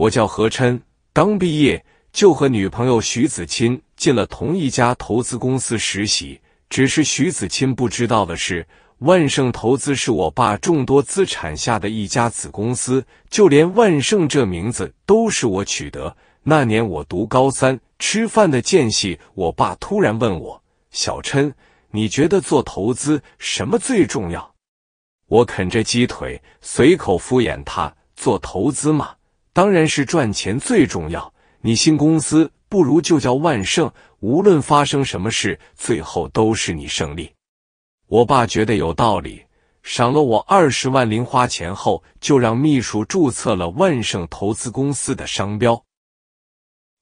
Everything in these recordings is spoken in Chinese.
我叫何琛，刚毕业就和女朋友徐子钦进了同一家投资公司实习。只是徐子钦不知道的是，万盛投资是我爸众多资产下的一家子公司，就连“万盛”这名字都是我取得。那年我读高三，吃饭的间隙，我爸突然问我：“小琛，你觉得做投资什么最重要？”我啃着鸡腿，随口敷衍他：“做投资嘛。”当然是赚钱最重要。你新公司不如就叫万盛，无论发生什么事，最后都是你胜利。我爸觉得有道理，赏了我二十万零花钱后，就让秘书注册了万盛投资公司的商标。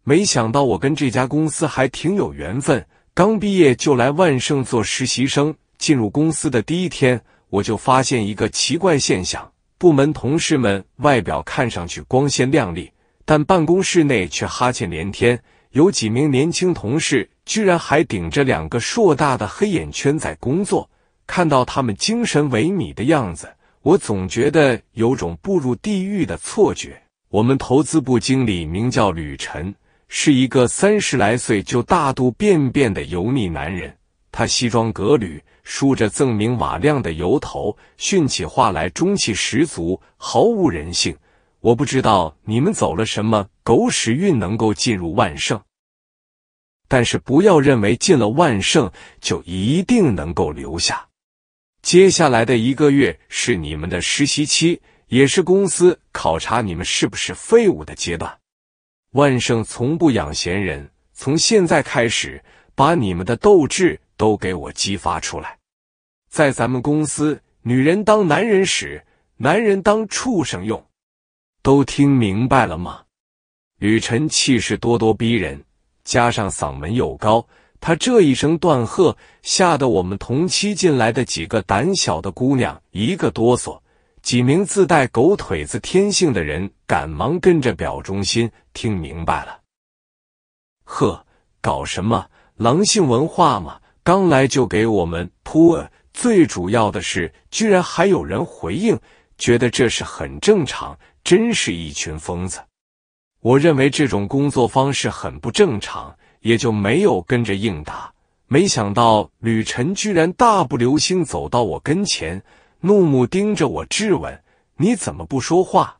没想到我跟这家公司还挺有缘分，刚毕业就来万盛做实习生。进入公司的第一天，我就发现一个奇怪现象。部门同事们外表看上去光鲜亮丽，但办公室内却哈欠连天。有几名年轻同事居然还顶着两个硕大的黑眼圈在工作。看到他们精神萎靡的样子，我总觉得有种步入地狱的错觉。我们投资部经理名叫吕晨，是一个三十来岁就大肚便便的油腻男人。他西装革履。梳着锃明瓦亮的油头，训起话来中气十足，毫无人性。我不知道你们走了什么狗屎运能够进入万盛，但是不要认为进了万盛就一定能够留下。接下来的一个月是你们的实习期，也是公司考察你们是不是废物的阶段。万盛从不养闲人，从现在开始，把你们的斗志都给我激发出来。在咱们公司，女人当男人使，男人当畜生用，都听明白了吗？吕晨气势咄咄逼人，加上嗓门又高，他这一声断喝吓得我们同期进来的几个胆小的姑娘一个哆嗦，几名自带狗腿子天性的人赶忙跟着表忠心，听明白了。呵，搞什么狼性文化嘛？刚来就给我们扑。最主要的是，居然还有人回应，觉得这是很正常，真是一群疯子。我认为这种工作方式很不正常，也就没有跟着应答。没想到吕晨居然大步流星走到我跟前，怒目盯着我质问：“你怎么不说话？”“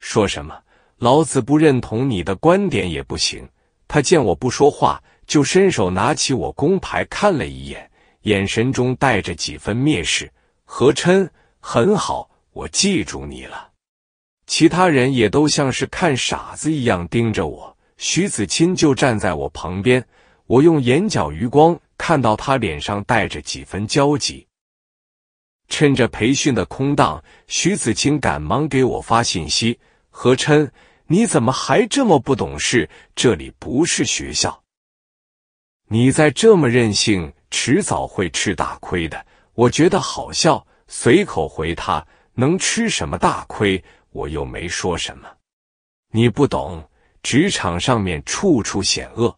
说什么？老子不认同你的观点也不行。”他见我不说话，就伸手拿起我工牌看了一眼。眼神中带着几分蔑视，何琛很好，我记住你了。其他人也都像是看傻子一样盯着我。徐子清就站在我旁边，我用眼角余光看到他脸上带着几分焦急。趁着培训的空档，徐子清赶忙给我发信息：“何琛，你怎么还这么不懂事？这里不是学校，你再这么任性。”迟早会吃大亏的，我觉得好笑，随口回他能吃什么大亏？我又没说什么，你不懂，职场上面处处险恶。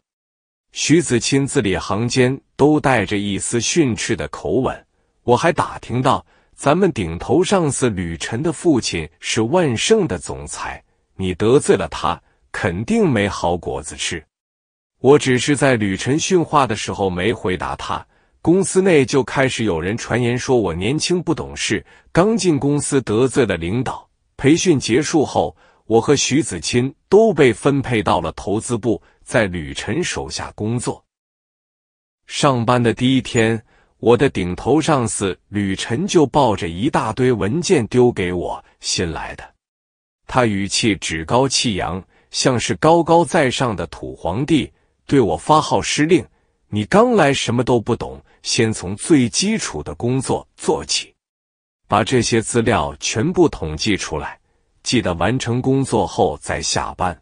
徐子清字里行间都带着一丝训斥的口吻。我还打听到，咱们顶头上司吕晨的父亲是万盛的总裁，你得罪了他，肯定没好果子吃。我只是在吕晨训话的时候没回答他，公司内就开始有人传言说我年轻不懂事，刚进公司得罪了领导。培训结束后，我和徐子钦都被分配到了投资部，在吕晨手下工作。上班的第一天，我的顶头上司吕晨就抱着一大堆文件丢给我新来的，他语气趾高气扬，像是高高在上的土皇帝。对我发号施令，你刚来什么都不懂，先从最基础的工作做起，把这些资料全部统计出来。记得完成工作后再下班。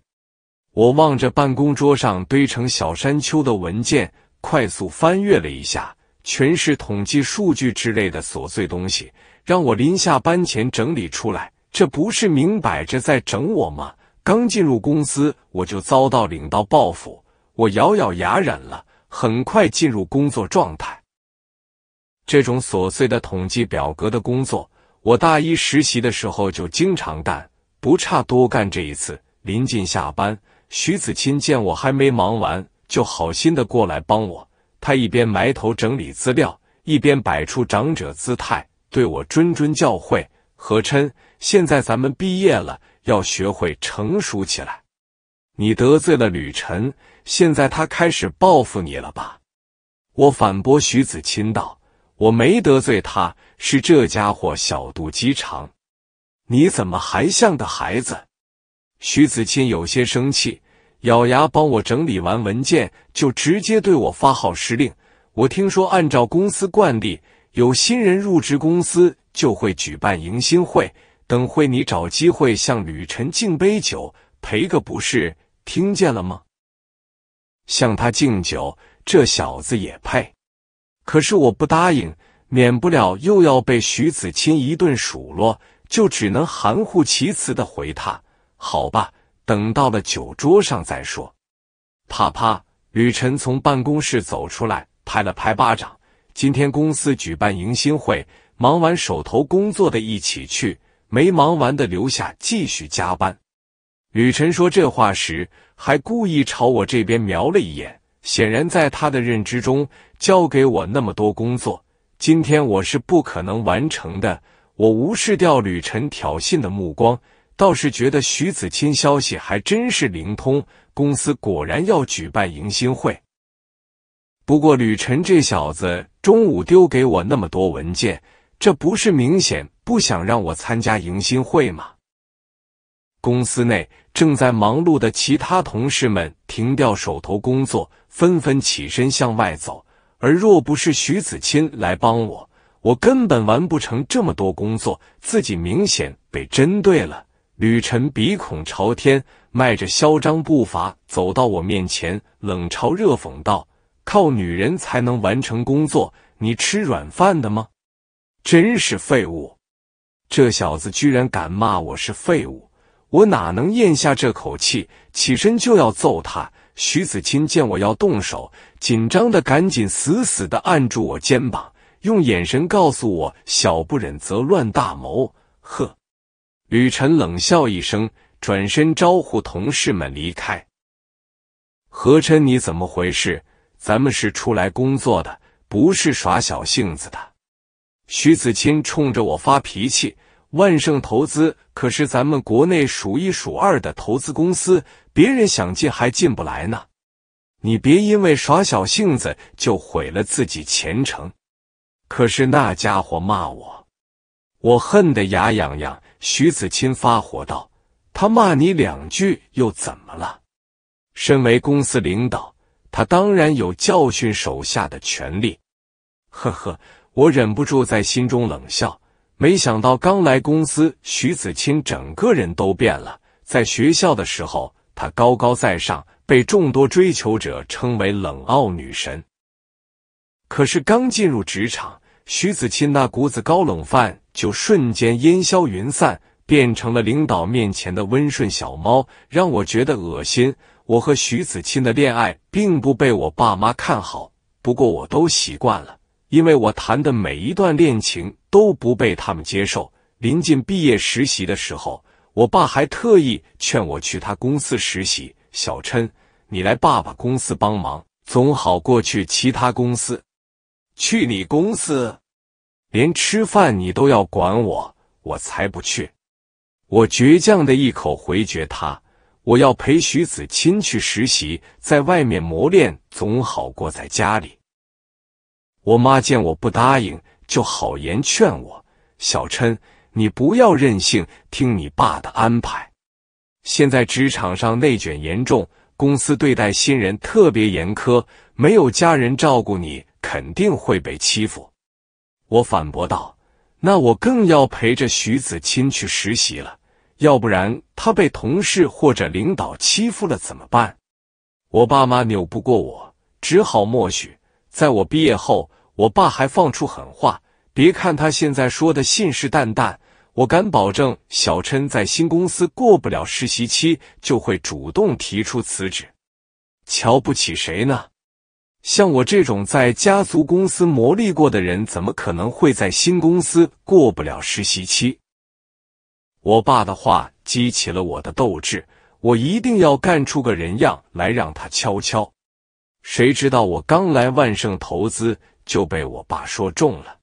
我望着办公桌上堆成小山丘的文件，快速翻阅了一下，全是统计数据之类的琐碎东西，让我临下班前整理出来。这不是明摆着在整我吗？刚进入公司我就遭到领导报复。我咬咬牙忍了，很快进入工作状态。这种琐碎的统计表格的工作，我大一实习的时候就经常干，不差多干这一次。临近下班，徐子钦见我还没忙完，就好心的过来帮我。他一边埋头整理资料，一边摆出长者姿态，对我谆谆教诲：“何琛，现在咱们毕业了，要学会成熟起来。你得罪了吕晨。”现在他开始报复你了吧？我反驳徐子钦道：“我没得罪他，是这家伙小肚鸡肠。”你怎么还像个孩子？徐子钦有些生气，咬牙帮我整理完文件，就直接对我发号施令。我听说，按照公司惯例，有新人入职公司就会举办迎新会。等会你找机会向吕晨敬杯酒，赔个不是，听见了吗？向他敬酒，这小子也配！可是我不答应，免不了又要被徐子清一顿数落，就只能含糊其辞的回他：“好吧，等到了酒桌上再说。”啪啪！吕晨从办公室走出来，拍了拍巴掌：“今天公司举办迎新会，忙完手头工作的一起去，没忙完的留下继续加班。”吕晨说这话时，还故意朝我这边瞄了一眼。显然，在他的认知中，交给我那么多工作，今天我是不可能完成的。我无视掉吕晨挑衅的目光，倒是觉得徐子清消息还真是灵通，公司果然要举办迎新会。不过，吕晨这小子中午丢给我那么多文件，这不是明显不想让我参加迎新会吗？公司内正在忙碌的其他同事们停掉手头工作，纷纷起身向外走。而若不是徐子钦来帮我，我根本完不成这么多工作。自己明显被针对了。吕晨鼻孔朝天，迈着嚣张步伐走到我面前，冷嘲热讽道：“靠女人才能完成工作？你吃软饭的吗？真是废物！这小子居然敢骂我是废物！”我哪能咽下这口气？起身就要揍他。徐子清见我要动手，紧张的赶紧死死的按住我肩膀，用眼神告诉我：“小不忍则乱大谋。”呵，吕晨冷笑一声，转身招呼同事们离开。何琛，你怎么回事？咱们是出来工作的，不是耍小性子的。徐子清冲着我发脾气。万盛投资可是咱们国内数一数二的投资公司，别人想进还进不来呢。你别因为耍小性子就毁了自己前程。可是那家伙骂我，我恨得牙痒痒。徐子钦发火道：“他骂你两句又怎么了？身为公司领导，他当然有教训手下的权利。”呵呵，我忍不住在心中冷笑。没想到刚来公司，徐子清整个人都变了。在学校的时候，他高高在上，被众多追求者称为冷傲女神。可是刚进入职场，徐子清那股子高冷范就瞬间烟消云散，变成了领导面前的温顺小猫，让我觉得恶心。我和徐子清的恋爱并不被我爸妈看好，不过我都习惯了。因为我谈的每一段恋情都不被他们接受。临近毕业实习的时候，我爸还特意劝我去他公司实习：“小琛，你来爸爸公司帮忙总好过去其他公司。”“去你公司，连吃饭你都要管我，我才不去！”我倔强的一口回绝他：“我要陪徐子清去实习，在外面磨练总好过在家里。”我妈见我不答应，就好言劝我：“小琛，你不要任性，听你爸的安排。现在职场上内卷严重，公司对待新人特别严苛，没有家人照顾你，肯定会被欺负。”我反驳道：“那我更要陪着徐子钦去实习了，要不然他被同事或者领导欺负了怎么办？”我爸妈扭不过我，只好默许，在我毕业后。我爸还放出狠话，别看他现在说的信誓旦旦，我敢保证，小琛在新公司过不了实习期，就会主动提出辞职。瞧不起谁呢？像我这种在家族公司磨砺过的人，怎么可能会在新公司过不了实习期？我爸的话激起了我的斗志，我一定要干出个人样来让他瞧瞧。谁知道我刚来万盛投资。就被我爸说中了。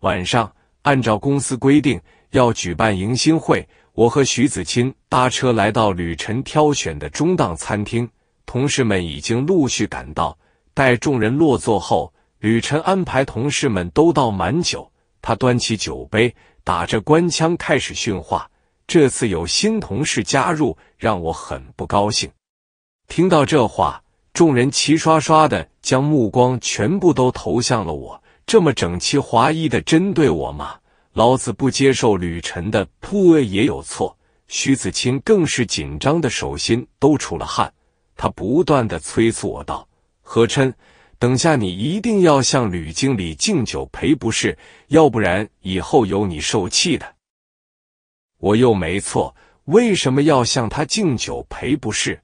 晚上，按照公司规定要举办迎新会，我和徐子清搭车来到吕晨挑选的中档餐厅。同事们已经陆续赶到，待众人落座后，吕晨安排同事们都倒满酒。他端起酒杯，打着官腔开始训话：“这次有新同事加入，让我很不高兴。”听到这话。众人齐刷刷的将目光全部都投向了我，这么整齐划一的针对我吗？老子不接受吕晨的铺位也有错，徐子清更是紧张的手心都出了汗，他不断的催促我道：“何琛，等下你一定要向吕经理敬酒赔不是，要不然以后有你受气的。”我又没错，为什么要向他敬酒赔不是？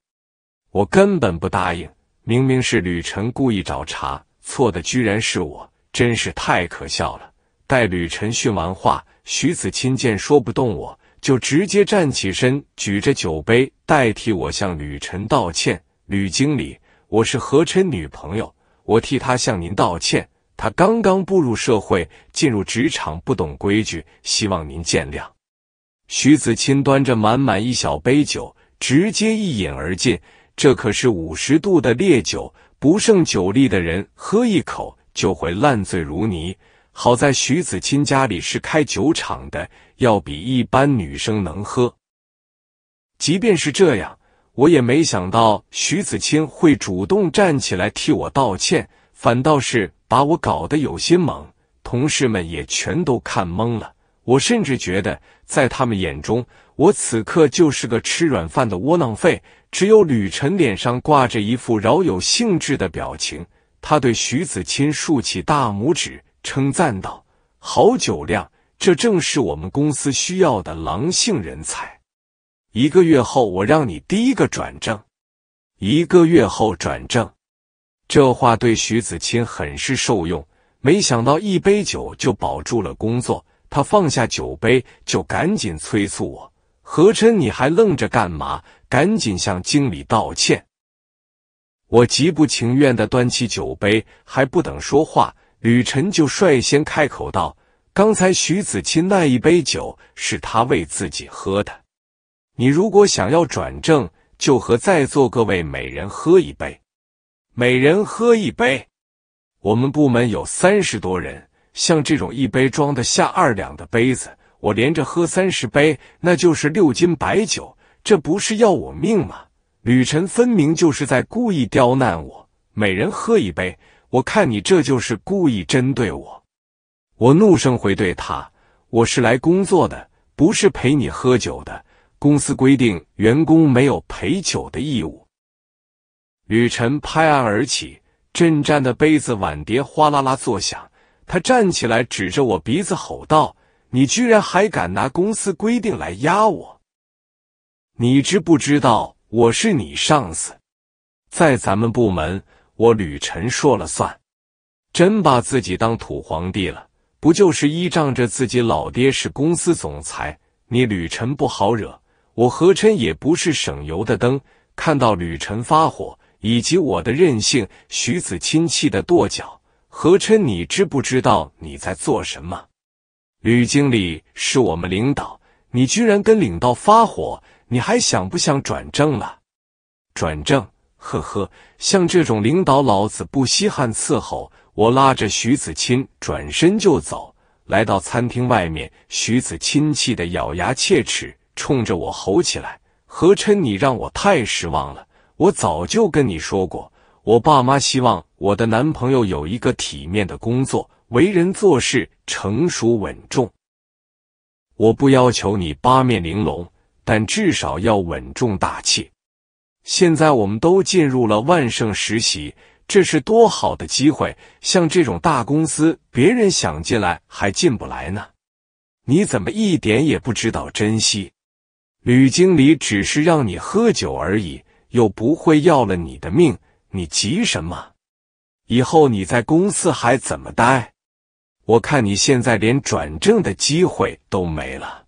我根本不答应。明明是吕晨故意找茬，错的居然是我，真是太可笑了。待吕晨训完话，徐子清见说不动我，就直接站起身，举着酒杯代替我向吕晨道歉：“吕经理，我是何琛女朋友，我替他向您道歉。他刚刚步入社会，进入职场不懂规矩，希望您见谅。”徐子清端着满满一小杯酒，直接一饮而尽。这可是五十度的烈酒，不胜酒力的人喝一口就会烂醉如泥。好在徐子清家里是开酒厂的，要比一般女生能喝。即便是这样，我也没想到徐子清会主动站起来替我道歉，反倒是把我搞得有些懵。同事们也全都看懵了，我甚至觉得在他们眼中，我此刻就是个吃软饭的窝囊废。只有吕晨脸上挂着一副饶有兴致的表情，他对徐子钦竖起大拇指，称赞道：“好酒量，这正是我们公司需要的狼性人才。”一个月后，我让你第一个转正。一个月后转正，这话对徐子清很是受用。没想到一杯酒就保住了工作，他放下酒杯，就赶紧催促我：“何琛，你还愣着干嘛？”赶紧向经理道歉。我极不情愿的端起酒杯，还不等说话，吕晨就率先开口道：“刚才徐子清那一杯酒是他为自己喝的。你如果想要转正，就和在座各位每人喝一杯，每人喝一杯。我们部门有三十多人，像这种一杯装的下二两的杯子，我连着喝三十杯，那就是六斤白酒。”这不是要我命吗？吕晨分明就是在故意刁难我。每人喝一杯，我看你这就是故意针对我。我怒声回怼他：“我是来工作的，不是陪你喝酒的。公司规定，员工没有陪酒的义务。”吕晨拍案而起，震颤的杯子碗碟哗啦啦作响。他站起来，指着我鼻子吼道：“你居然还敢拿公司规定来压我！”你知不知道我是你上司？在咱们部门，我吕晨说了算。真把自己当土皇帝了？不就是依仗着自己老爹是公司总裁？你吕晨不好惹，我何琛也不是省油的灯。看到吕晨发火，以及我的任性，徐子清气得跺脚。何琛，你知不知道你在做什么？吕经理是我们领导，你居然跟领导发火！你还想不想转正了？转正，呵呵，像这种领导，老子不稀罕伺候。我拉着徐子清转身就走，来到餐厅外面，徐子清气得咬牙切齿，冲着我吼起来：“何琛，你让我太失望了！我早就跟你说过，我爸妈希望我的男朋友有一个体面的工作，为人做事成熟稳重。我不要求你八面玲珑。”但至少要稳重大气。现在我们都进入了万盛实习，这是多好的机会！像这种大公司，别人想进来还进不来呢。你怎么一点也不知道珍惜？吕经理只是让你喝酒而已，又不会要了你的命，你急什么？以后你在公司还怎么待？我看你现在连转正的机会都没了。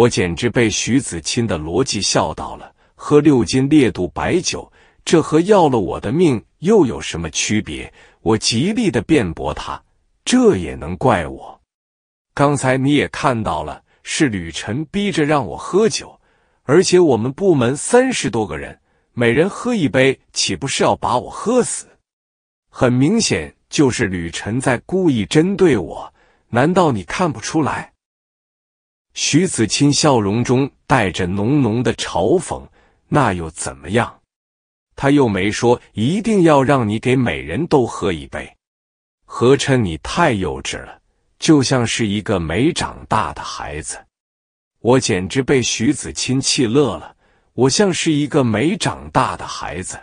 我简直被徐子清的逻辑笑到了。喝六斤烈度白酒，这和要了我的命又有什么区别？我极力的辩驳他，这也能怪我？刚才你也看到了，是吕晨逼着让我喝酒，而且我们部门三十多个人，每人喝一杯，岂不是要把我喝死？很明显就是吕晨在故意针对我，难道你看不出来？徐子清笑容中带着浓浓的嘲讽，那又怎么样？他又没说一定要让你给每人都喝一杯。何琛，你太幼稚了，就像是一个没长大的孩子。我简直被徐子清气乐了，我像是一个没长大的孩子。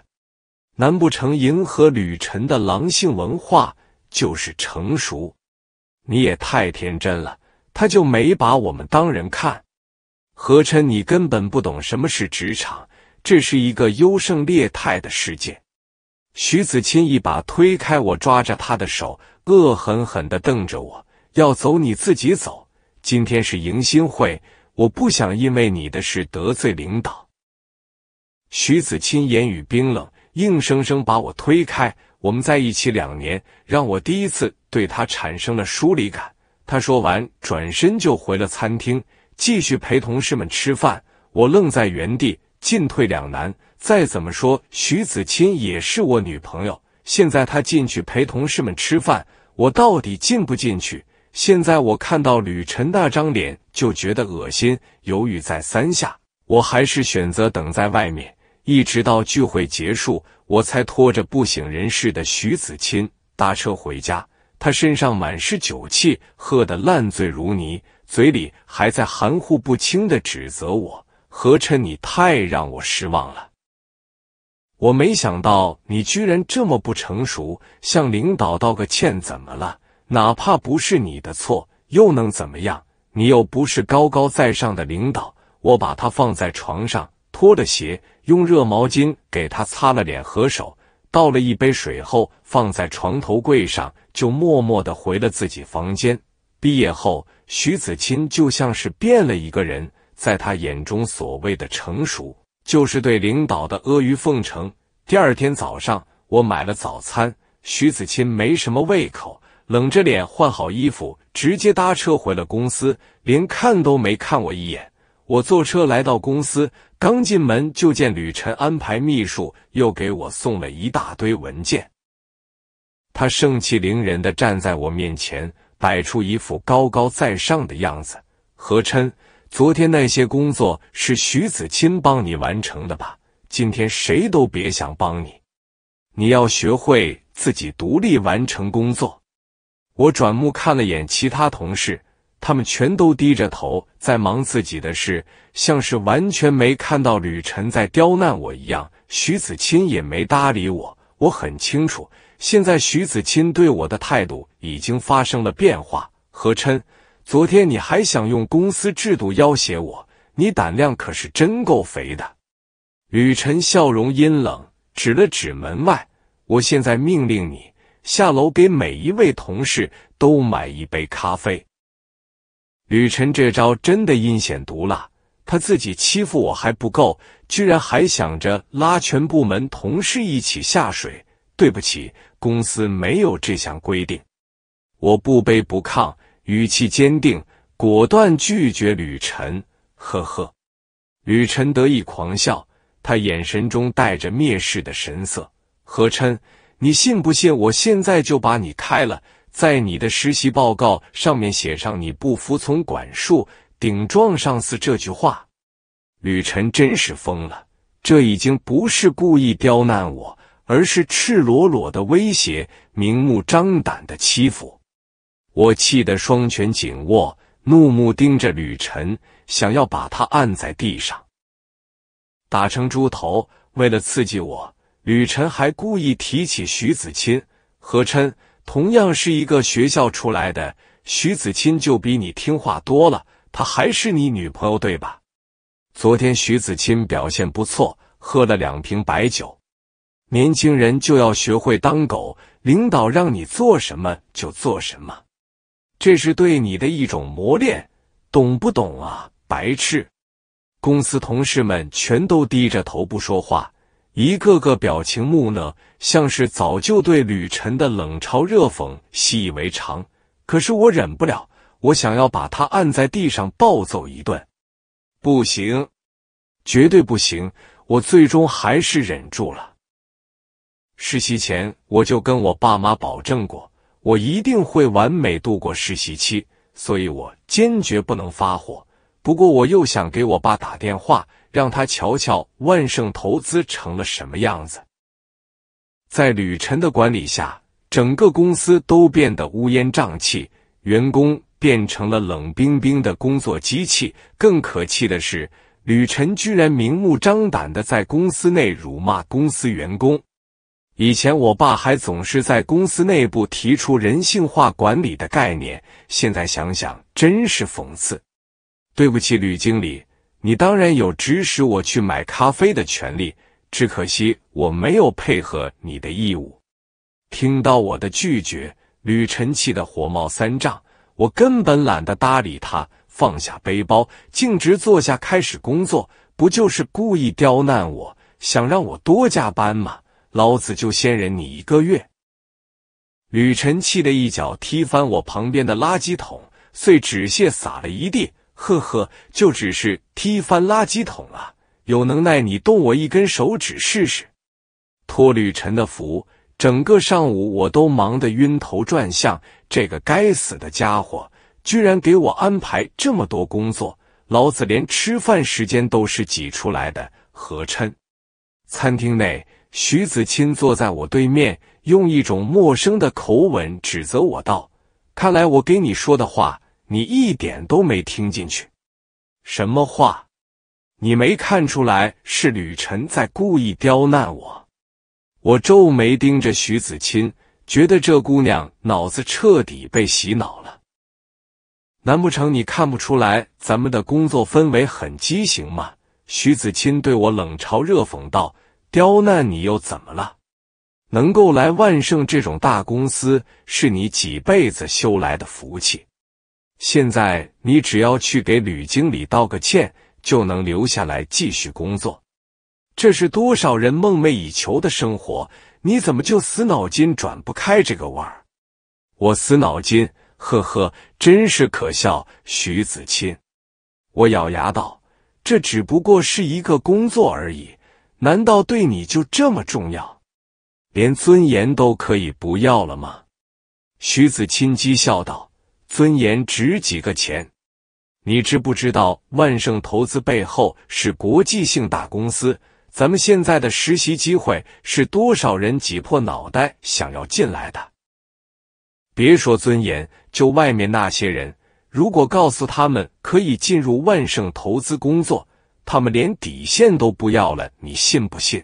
难不成迎合吕晨的狼性文化就是成熟？你也太天真了。他就没把我们当人看。何琛，你根本不懂什么是职场，这是一个优胜劣汰的世界。徐子清一把推开我抓着他的手，恶狠狠的瞪着我：“要走你自己走。今天是迎新会，我不想因为你的事得罪领导。”徐子清言语冰冷，硬生生把我推开。我们在一起两年，让我第一次对他产生了疏离感。他说完，转身就回了餐厅，继续陪同事们吃饭。我愣在原地，进退两难。再怎么说，徐子清也是我女朋友，现在她进去陪同事们吃饭，我到底进不进去？现在我看到吕晨那张脸就觉得恶心，犹豫再三下，我还是选择等在外面，一直到聚会结束，我才拖着不省人事的徐子清搭车回家。他身上满是酒气，喝得烂醉如泥，嘴里还在含糊不清的指责我：“何琛，你太让我失望了！我没想到你居然这么不成熟，向领导道个歉怎么了？哪怕不是你的错，又能怎么样？你又不是高高在上的领导。”我把他放在床上，脱了鞋，用热毛巾给他擦了脸和手。倒了一杯水后，放在床头柜上，就默默的回了自己房间。毕业后，徐子钦就像是变了一个人，在他眼中，所谓的成熟，就是对领导的阿谀奉承。第二天早上，我买了早餐，徐子钦没什么胃口，冷着脸换好衣服，直接搭车回了公司，连看都没看我一眼。我坐车来到公司，刚进门就见吕晨安排秘书，又给我送了一大堆文件。他盛气凌人的站在我面前，摆出一副高高在上的样子。何琛，昨天那些工作是徐子钦帮你完成的吧？今天谁都别想帮你，你要学会自己独立完成工作。我转目看了眼其他同事。他们全都低着头，在忙自己的事，像是完全没看到吕晨在刁难我一样。徐子钦也没搭理我。我很清楚，现在徐子钦对我的态度已经发生了变化。何琛，昨天你还想用公司制度要挟我，你胆量可是真够肥的。吕晨笑容阴冷，指了指门外。我现在命令你下楼，给每一位同事都买一杯咖啡。吕晨这招真的阴险毒辣，他自己欺负我还不够，居然还想着拉全部门同事一起下水。对不起，公司没有这项规定。我不卑不亢，语气坚定，果断拒绝吕晨。呵呵，吕晨得意狂笑，他眼神中带着蔑视的神色。何琛，你信不信我现在就把你开了？在你的实习报告上面写上你不服从管束、顶撞上司这句话，吕晨真是疯了！这已经不是故意刁难我，而是赤裸裸的威胁，明目张胆的欺负。我气得双拳紧握，怒目盯着吕晨，想要把他按在地上打成猪头。为了刺激我，吕晨还故意提起徐子钦、何琛。同样是一个学校出来的，徐子清就比你听话多了。她还是你女朋友对吧？昨天徐子清表现不错，喝了两瓶白酒。年轻人就要学会当狗，领导让你做什么就做什么，这是对你的一种磨练，懂不懂啊，白痴？公司同事们全都低着头不说话。一个个表情木讷，像是早就对吕晨的冷嘲热讽习以为常。可是我忍不了，我想要把他按在地上暴揍一顿。不行，绝对不行！我最终还是忍住了。实习前我就跟我爸妈保证过，我一定会完美度过实习期，所以我坚决不能发火。不过我又想给我爸打电话。让他瞧瞧万盛投资成了什么样子。在吕晨的管理下，整个公司都变得乌烟瘴气，员工变成了冷冰冰的工作机器。更可气的是，吕晨居然明目张胆的在公司内辱骂公司员工。以前我爸还总是在公司内部提出人性化管理的概念，现在想想真是讽刺。对不起，吕经理。你当然有指使我去买咖啡的权利，只可惜我没有配合你的义务。听到我的拒绝，吕晨气得火冒三丈。我根本懒得搭理他，放下背包，径直坐下开始工作。不就是故意刁难我，想让我多加班吗？老子就先忍你一个月。吕晨气得一脚踢翻我旁边的垃圾桶，碎纸屑撒了一地。呵呵，就只是踢翻垃圾桶啊！有能耐你动我一根手指试试！托吕晨的福，整个上午我都忙得晕头转向。这个该死的家伙，居然给我安排这么多工作，老子连吃饭时间都是挤出来的。何琛，餐厅内，徐子清坐在我对面，用一种陌生的口吻指责我道：“看来我给你说的话。”你一点都没听进去，什么话？你没看出来是吕晨在故意刁难我？我皱眉盯着徐子清，觉得这姑娘脑子彻底被洗脑了。难不成你看不出来咱们的工作氛围很畸形吗？徐子清对我冷嘲热讽道：“刁难你又怎么了？能够来万盛这种大公司，是你几辈子修来的福气。”现在你只要去给吕经理道个歉，就能留下来继续工作。这是多少人梦寐以求的生活，你怎么就死脑筋转不开这个弯儿？我死脑筋，呵呵，真是可笑，徐子清。我咬牙道：“这只不过是一个工作而已，难道对你就这么重要？连尊严都可以不要了吗？”徐子清讥笑道。尊严值几个钱？你知不知道万盛投资背后是国际性大公司？咱们现在的实习机会是多少人挤破脑袋想要进来的？别说尊严，就外面那些人，如果告诉他们可以进入万盛投资工作，他们连底线都不要了。你信不信？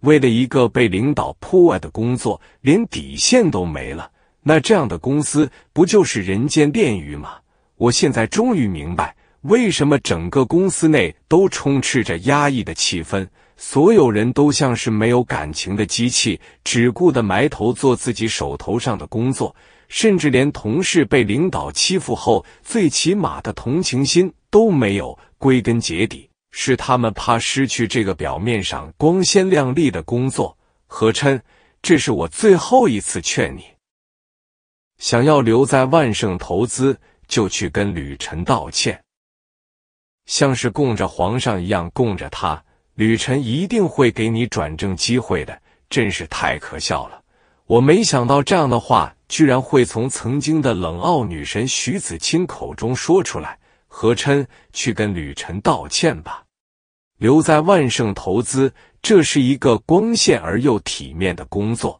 为了一个被领导破坏的工作，连底线都没了。那这样的公司不就是人间炼狱吗？我现在终于明白，为什么整个公司内都充斥着压抑的气氛，所有人都像是没有感情的机器，只顾的埋头做自己手头上的工作，甚至连同事被领导欺负后最起码的同情心都没有。归根结底，是他们怕失去这个表面上光鲜亮丽的工作。何琛，这是我最后一次劝你。想要留在万盛投资，就去跟吕晨道歉，像是供着皇上一样供着他。吕晨一定会给你转正机会的，真是太可笑了！我没想到这样的话居然会从曾经的冷傲女神徐子清口中说出来。何琛，去跟吕晨道歉吧，留在万盛投资，这是一个光鲜而又体面的工作，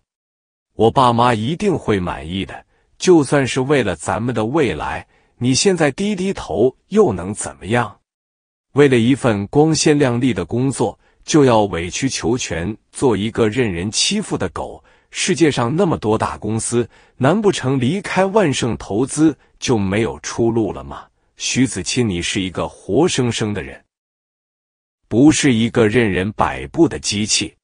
我爸妈一定会满意的。就算是为了咱们的未来，你现在低低头又能怎么样？为了一份光鲜亮丽的工作，就要委曲求全，做一个任人欺负的狗？世界上那么多大公司，难不成离开万盛投资就没有出路了吗？徐子清，你是一个活生生的人，不是一个任人摆布的机器。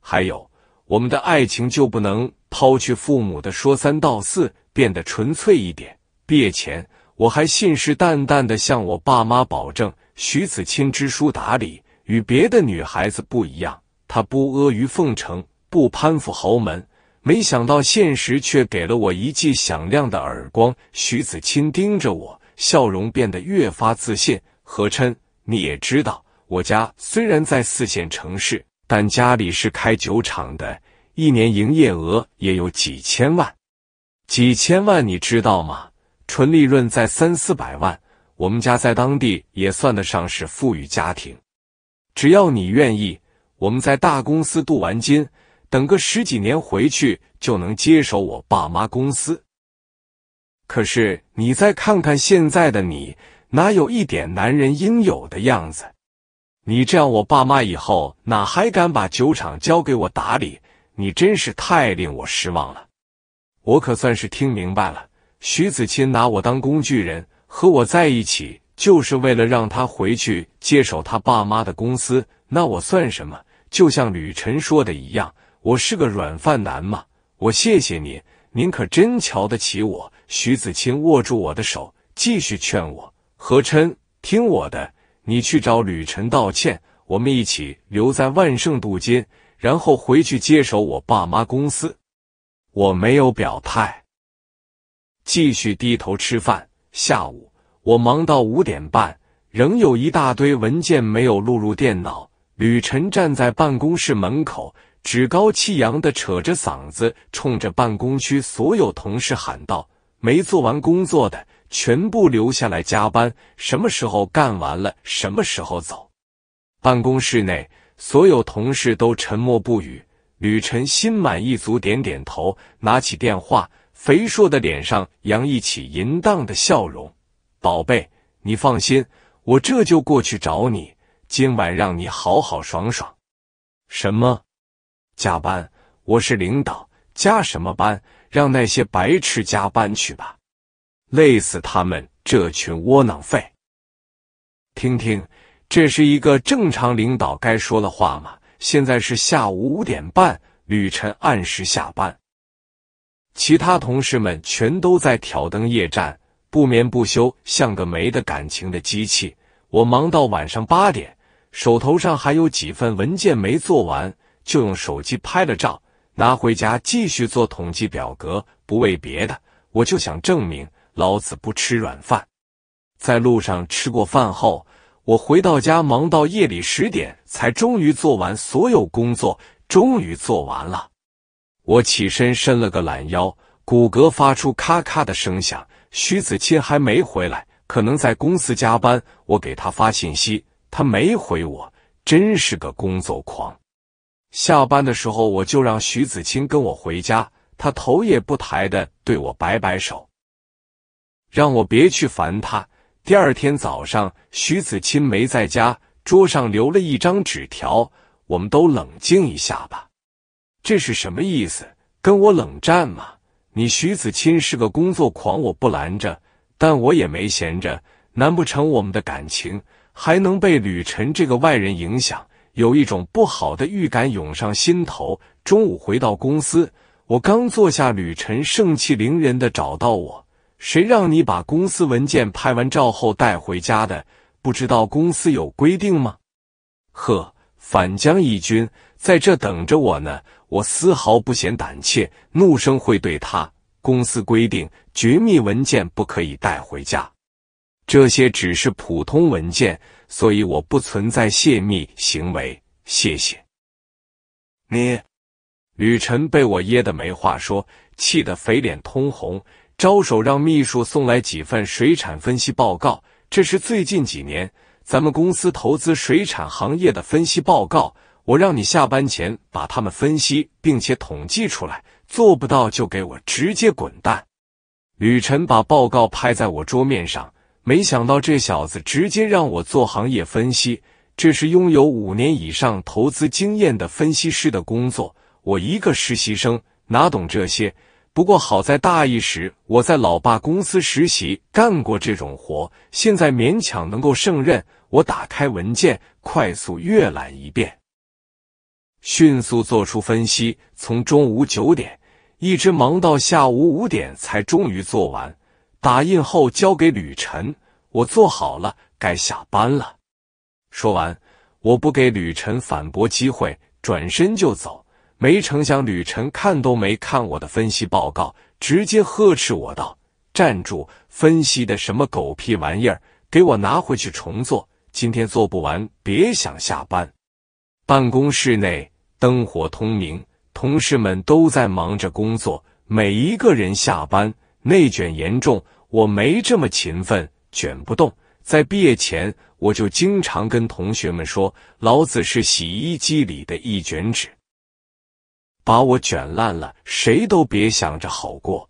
还有，我们的爱情就不能抛去父母的说三道四？变得纯粹一点。毕业前，我还信誓旦旦的向我爸妈保证，徐子清知书达理，与别的女孩子不一样，他不阿谀奉承，不攀附豪门。没想到现实却给了我一记响亮的耳光。徐子清盯着我，笑容变得越发自信。何琛，你也知道，我家虽然在四线城市，但家里是开酒厂的，一年营业额也有几千万。几千万，你知道吗？纯利润在三四百万。我们家在当地也算得上是富裕家庭。只要你愿意，我们在大公司镀完金，等个十几年回去就能接手我爸妈公司。可是你再看看现在的你，哪有一点男人应有的样子？你这样，我爸妈以后哪还敢把酒厂交给我打理？你真是太令我失望了。我可算是听明白了，徐子清拿我当工具人，和我在一起就是为了让他回去接手他爸妈的公司。那我算什么？就像吕晨说的一样，我是个软饭男吗？我谢谢您，您可真瞧得起我。徐子清握住我的手，继续劝我：“何琛，听我的，你去找吕晨道歉，我们一起留在万盛镀金，然后回去接手我爸妈公司。”我没有表态，继续低头吃饭。下午我忙到五点半，仍有一大堆文件没有录入电脑。吕晨站在办公室门口，趾高气扬的扯着嗓子，冲着办公区所有同事喊道：“没做完工作的全部留下来加班，什么时候干完了，什么时候走。”办公室内所有同事都沉默不语。吕晨心满意足，点点头，拿起电话，肥硕的脸上洋溢起淫荡的笑容。“宝贝，你放心，我这就过去找你，今晚让你好好爽爽。”“什么？加班？我是领导，加什么班？让那些白痴加班去吧，累死他们这群窝囊废！听听，这是一个正常领导该说的话吗？”现在是下午五点半，吕晨按时下班，其他同事们全都在挑灯夜战，不眠不休，像个没的感情的机器。我忙到晚上八点，手头上还有几份文件没做完，就用手机拍了照，拿回家继续做统计表格。不为别的，我就想证明老子不吃软饭。在路上吃过饭后。我回到家，忙到夜里十点，才终于做完所有工作。终于做完了，我起身伸了个懒腰，骨骼发出咔咔的声响。徐子清还没回来，可能在公司加班。我给他发信息，他没回我，真是个工作狂。下班的时候，我就让徐子清跟我回家，他头也不抬的对我摆摆手，让我别去烦他。第二天早上，徐子清没在家，桌上留了一张纸条：“我们都冷静一下吧。”这是什么意思？跟我冷战吗？你徐子清是个工作狂，我不拦着，但我也没闲着。难不成我们的感情还能被吕晨这个外人影响？有一种不好的预感涌上心头。中午回到公司，我刚坐下，吕晨盛气凌人的找到我。谁让你把公司文件拍完照后带回家的？不知道公司有规定吗？呵，反将一军，在这等着我呢！我丝毫不显胆怯，怒声会对他：“公司规定，绝密文件不可以带回家。这些只是普通文件，所以我不存在泄密行为。谢谢。”你，吕晨被我噎得没话说，气得肥脸通红。招手让秘书送来几份水产分析报告，这是最近几年咱们公司投资水产行业的分析报告，我让你下班前把他们分析并且统计出来，做不到就给我直接滚蛋。吕晨把报告拍在我桌面上，没想到这小子直接让我做行业分析，这是拥有五年以上投资经验的分析师的工作，我一个实习生哪懂这些？不过好在大一时，我在老爸公司实习，干过这种活，现在勉强能够胜任。我打开文件，快速阅览一遍，迅速做出分析，从中午九点一直忙到下午五点，才终于做完。打印后交给吕晨，我做好了，该下班了。说完，我不给吕晨反驳机会，转身就走。没成想，吕晨看都没看我的分析报告，直接呵斥我道：“站住！分析的什么狗屁玩意儿？给我拿回去重做！今天做不完，别想下班。”办公室内灯火通明，同事们都在忙着工作。每一个人下班内卷严重，我没这么勤奋，卷不动。在毕业前，我就经常跟同学们说：“老子是洗衣机里的一卷纸。”把我卷烂了，谁都别想着好过。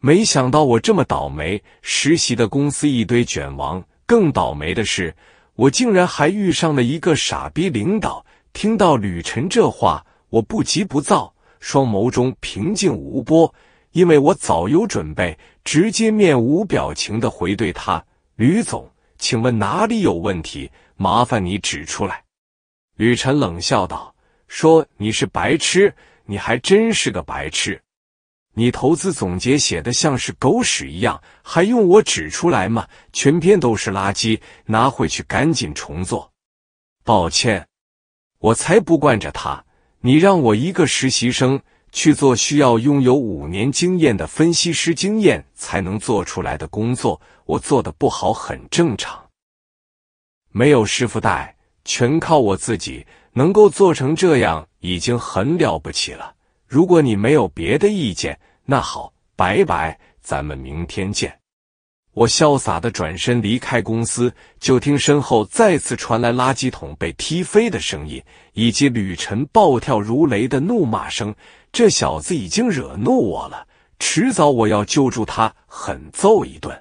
没想到我这么倒霉，实习的公司一堆卷王。更倒霉的是，我竟然还遇上了一个傻逼领导。听到吕晨这话，我不急不躁，双眸中平静无波，因为我早有准备，直接面无表情的回对他：“吕总，请问哪里有问题？麻烦你指出来。”吕晨冷笑道：“说你是白痴。”你还真是个白痴！你投资总结写的像是狗屎一样，还用我指出来吗？全篇都是垃圾，拿回去赶紧重做。抱歉，我才不惯着他。你让我一个实习生去做需要拥有五年经验的分析师经验才能做出来的工作，我做的不好很正常。没有师傅带，全靠我自己。能够做成这样已经很了不起了。如果你没有别的意见，那好，拜拜，咱们明天见。我潇洒的转身离开公司，就听身后再次传来垃圾桶被踢飞的声音，以及吕晨暴跳如雷的怒骂声。这小子已经惹怒我了，迟早我要揪住他狠揍一顿。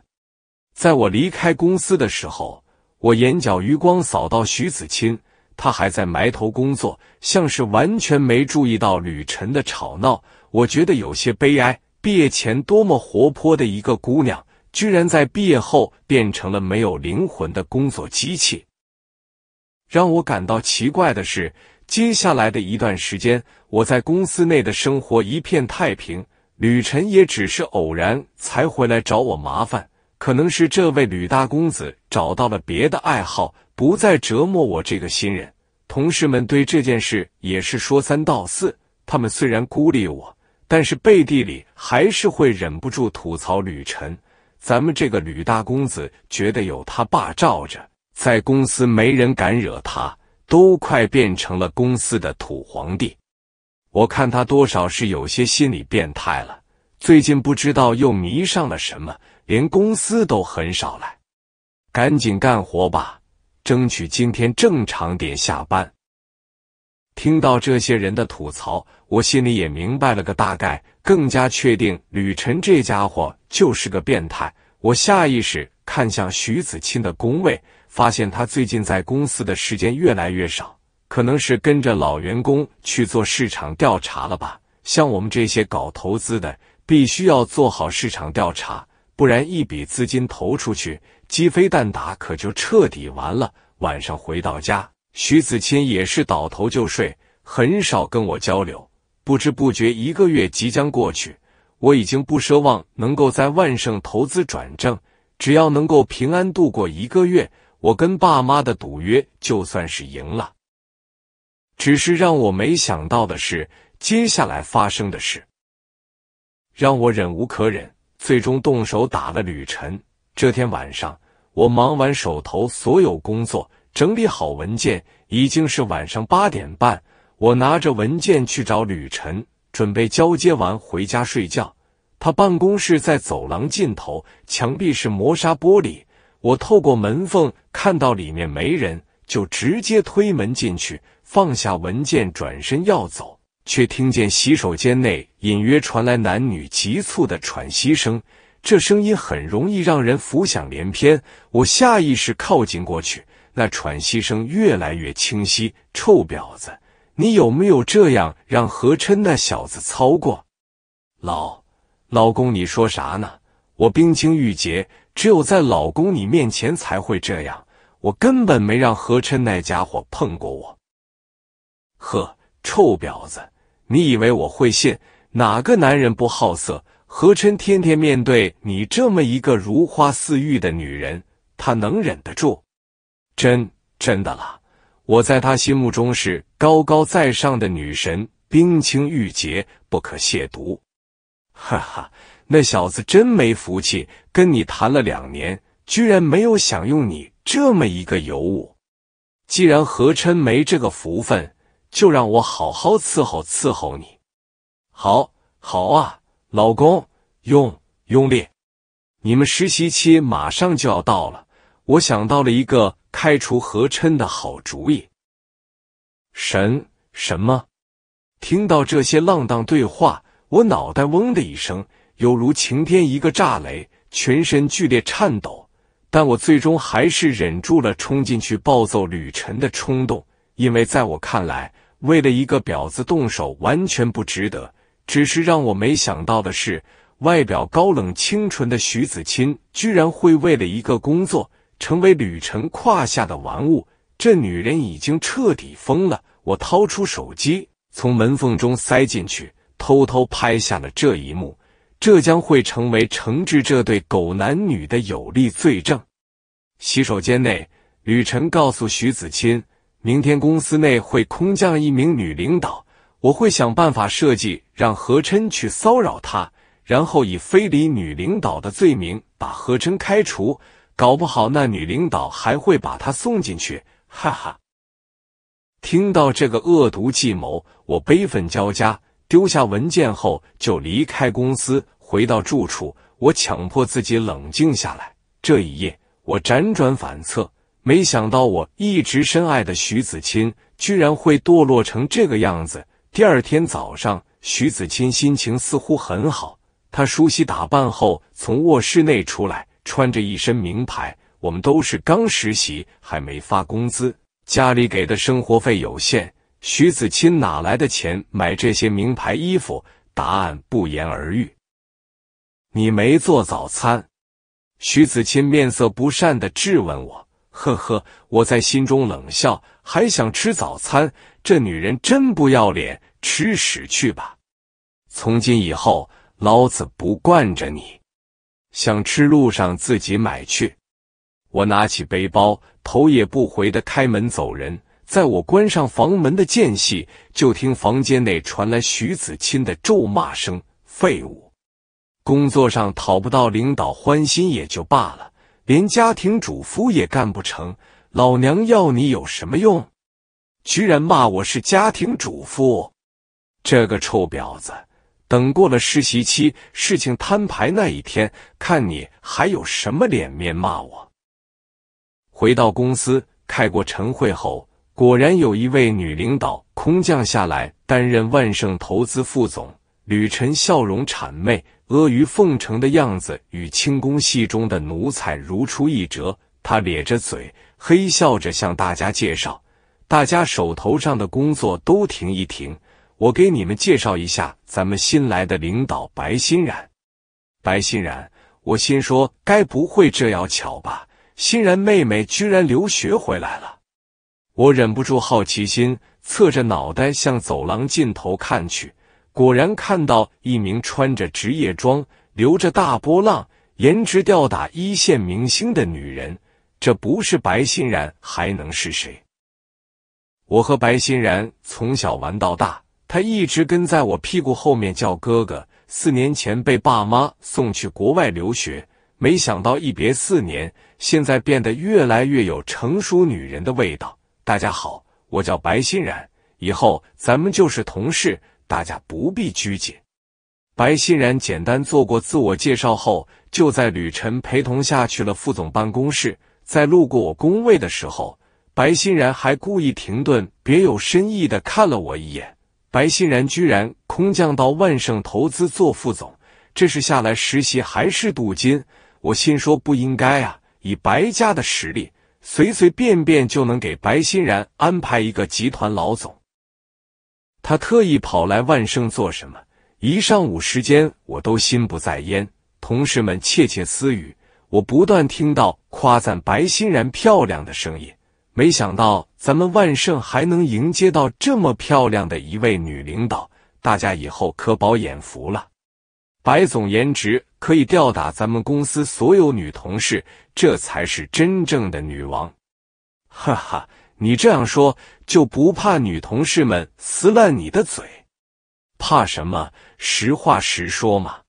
在我离开公司的时候，我眼角余光扫到徐子清。他还在埋头工作，像是完全没注意到吕晨的吵闹。我觉得有些悲哀。毕业前多么活泼的一个姑娘，居然在毕业后变成了没有灵魂的工作机器。让我感到奇怪的是，接下来的一段时间，我在公司内的生活一片太平。吕晨也只是偶然才回来找我麻烦，可能是这位吕大公子找到了别的爱好。不再折磨我这个新人。同事们对这件事也是说三道四。他们虽然孤立我，但是背地里还是会忍不住吐槽吕晨。咱们这个吕大公子，觉得有他爸罩着，在公司没人敢惹他，都快变成了公司的土皇帝。我看他多少是有些心理变态了。最近不知道又迷上了什么，连公司都很少来。赶紧干活吧。争取今天正常点下班。听到这些人的吐槽，我心里也明白了个大概，更加确定吕晨这家伙就是个变态。我下意识看向徐子清的工位，发现他最近在公司的时间越来越少，可能是跟着老员工去做市场调查了吧。像我们这些搞投资的，必须要做好市场调查，不然一笔资金投出去。鸡飞蛋打，可就彻底完了。晚上回到家，徐子谦也是倒头就睡，很少跟我交流。不知不觉，一个月即将过去。我已经不奢望能够在万盛投资转正，只要能够平安度过一个月，我跟爸妈的赌约就算是赢了。只是让我没想到的是，接下来发生的事让我忍无可忍，最终动手打了吕晨。这天晚上。我忙完手头所有工作，整理好文件，已经是晚上八点半。我拿着文件去找吕晨，准备交接完回家睡觉。他办公室在走廊尽头，墙壁是磨砂玻璃。我透过门缝看到里面没人，就直接推门进去，放下文件，转身要走，却听见洗手间内隐约传来男女急促的喘息声。这声音很容易让人浮想联翩，我下意识靠近过去，那喘息声越来越清晰。臭婊子，你有没有这样让何琛那小子操过？老老公，你说啥呢？我冰清玉洁，只有在老公你面前才会这样，我根本没让何琛那家伙碰过我。呵，臭婊子，你以为我会信？哪个男人不好色？何琛天天面对你这么一个如花似玉的女人，他能忍得住？真真的了，我在他心目中是高高在上的女神，冰清玉洁，不可亵渎。哈哈，那小子真没福气，跟你谈了两年，居然没有享用你这么一个尤物。既然何琛没这个福分，就让我好好伺候伺候你，好好啊。老公，用用力！你们实习期马上就要到了，我想到了一个开除何琛的好主意。神什么？听到这些浪荡对话，我脑袋嗡的一声，犹如晴天一个炸雷，全身剧烈颤抖。但我最终还是忍住了冲进去暴揍吕晨的冲动，因为在我看来，为了一个婊子动手完全不值得。只是让我没想到的是，外表高冷清纯的徐子清，居然会为了一个工作，成为吕晨胯下的玩物。这女人已经彻底疯了。我掏出手机，从门缝中塞进去，偷偷拍下了这一幕。这将会成为惩治这对狗男女的有力罪证。洗手间内，吕晨告诉徐子清，明天公司内会空降一名女领导。我会想办法设计让何琛去骚扰她，然后以非礼女领导的罪名把何琛开除，搞不好那女领导还会把他送进去。哈哈！听到这个恶毒计谋，我悲愤交加，丢下文件后就离开公司，回到住处。我强迫自己冷静下来。这一夜，我辗转反侧。没想到我一直深爱的徐子清，居然会堕落成这个样子。第二天早上，徐子清心情似乎很好。他梳洗打扮后，从卧室内出来，穿着一身名牌。我们都是刚实习，还没发工资，家里给的生活费有限。徐子清哪来的钱买这些名牌衣服？答案不言而喻。你没做早餐？徐子清面色不善的质问我。呵呵，我在心中冷笑，还想吃早餐？这女人真不要脸，吃屎去吧！从今以后，老子不惯着你，想吃路上自己买去。我拿起背包，头也不回的开门走人。在我关上房门的间隙，就听房间内传来徐子清的咒骂声：“废物！工作上讨不到领导欢心也就罢了，连家庭主妇也干不成，老娘要你有什么用？”居然骂我是家庭主妇，这个臭婊子！等过了实习期，事情摊牌那一天，看你还有什么脸面骂我。回到公司，开过晨会后，果然有一位女领导空降下来，担任万盛投资副总。吕晨笑容谄媚、阿谀奉承的样子，与清宫戏中的奴才如出一辙。他咧着嘴，嘿笑着向大家介绍。大家手头上的工作都停一停，我给你们介绍一下咱们新来的领导白欣然。白欣然，我心说该不会这要巧吧？欣然妹妹居然留学回来了，我忍不住好奇心，侧着脑袋向走廊尽头看去，果然看到一名穿着职业装、留着大波浪、颜值吊打一线明星的女人，这不是白欣然还能是谁？我和白欣然从小玩到大，她一直跟在我屁股后面叫哥哥。四年前被爸妈送去国外留学，没想到一别四年，现在变得越来越有成熟女人的味道。大家好，我叫白欣然，以后咱们就是同事，大家不必拘谨。白欣然简单做过自我介绍后，就在吕晨陪同下去了副总办公室。在路过我工位的时候。白欣然还故意停顿，别有深意的看了我一眼。白欣然居然空降到万盛投资做副总，这是下来实习还是镀金？我心说不应该啊，以白家的实力，随随便便就能给白欣然安排一个集团老总。他特意跑来万盛做什么？一上午时间我都心不在焉，同事们窃窃私语，我不断听到夸赞白欣然漂亮的声音。没想到咱们万盛还能迎接到这么漂亮的一位女领导，大家以后可饱眼福了。白总颜值可以吊打咱们公司所有女同事，这才是真正的女王。哈哈，你这样说就不怕女同事们撕烂你的嘴？怕什么？实话实说嘛。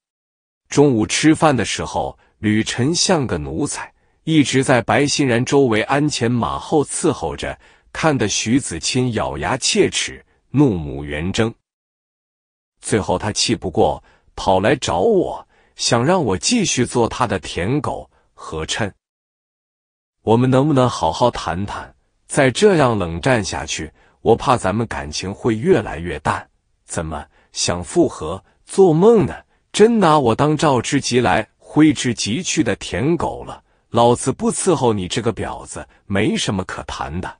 中午吃饭的时候，吕晨像个奴才。一直在白欣然周围鞍前马后伺候着，看得徐子清咬牙切齿、怒目圆睁。最后他气不过，跑来找我，想让我继续做他的舔狗和趁。我们能不能好好谈谈？再这样冷战下去，我怕咱们感情会越来越淡。怎么想复合？做梦呢！真拿我当召之即来、挥之即去的舔狗了。老子不伺候你这个婊子，没什么可谈的。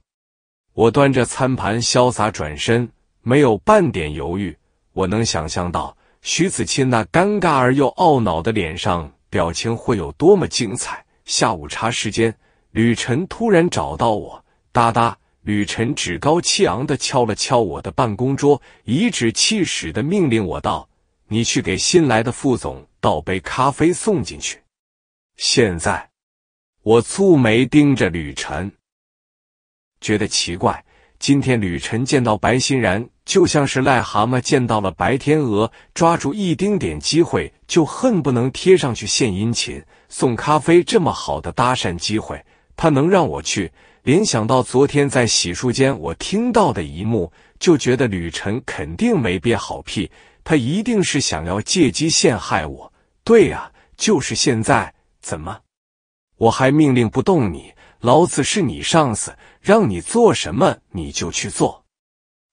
我端着餐盘潇洒转身，没有半点犹豫。我能想象到徐子钦那尴尬而又懊恼的脸上表情会有多么精彩。下午茶时间，吕晨突然找到我，哒哒。吕晨趾高气昂的敲了敲我的办公桌，颐指气使的命令我道：“你去给新来的副总倒杯咖啡送进去，现在。”我蹙眉盯着吕晨，觉得奇怪。今天吕晨见到白欣然，就像是癞蛤蟆见到了白天鹅，抓住一丁点机会就恨不能贴上去献殷勤、送咖啡。这么好的搭讪机会，他能让我去？联想到昨天在洗漱间我听到的一幕，就觉得吕晨肯定没憋好屁，他一定是想要借机陷害我。对呀，就是现在，怎么？我还命令不动你，老子是你上司，让你做什么你就去做。”